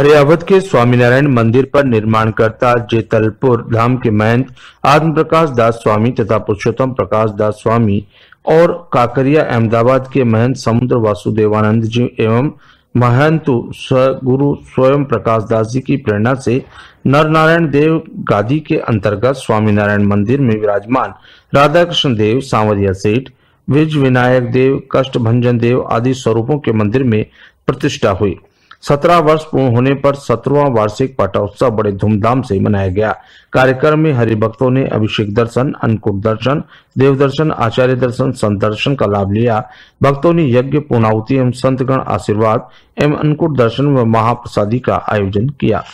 हरियावत के स्वामीनारायण मंदिर पर निर्माणकर्ता जेतलपुर धाम के महंत आत्म प्रकाश दास स्वामी तथा पुरुषोत्तम प्रकाश दास स्वामी और काकरिया अहमदाबाद के महंत समुद्र वासुदेवानंद जी एवं महंतु गुरु स्वयं प्रकाश दास जी की प्रेरणा से नरनारायण देव गादी के अंतर्गत स्वामीनारायण मंदिर में विराजमान राधा कृष्ण देव सांवरिया सेठ विज विनायक देव कष्ट भंजन देव आदि स्वरूपों के मंदिर में प्रतिष्ठा हुई सत्रह वर्ष पूर्ण होने पर सत्रवा वार्षिक पटोत्सव बड़े धूमधाम से मनाया गया कार्यक्रम में हरिभक्तों ने अभिषेक दर्शन अन्नकूट दर्शन देव दर्शन आचार्य दर्शन संत दर्शन का लाभ लिया भक्तों ने यज्ञ पूर्णावती एवं संतगण आशीर्वाद एवं अन्नकूट दर्शन व महाप्रसादी का आयोजन किया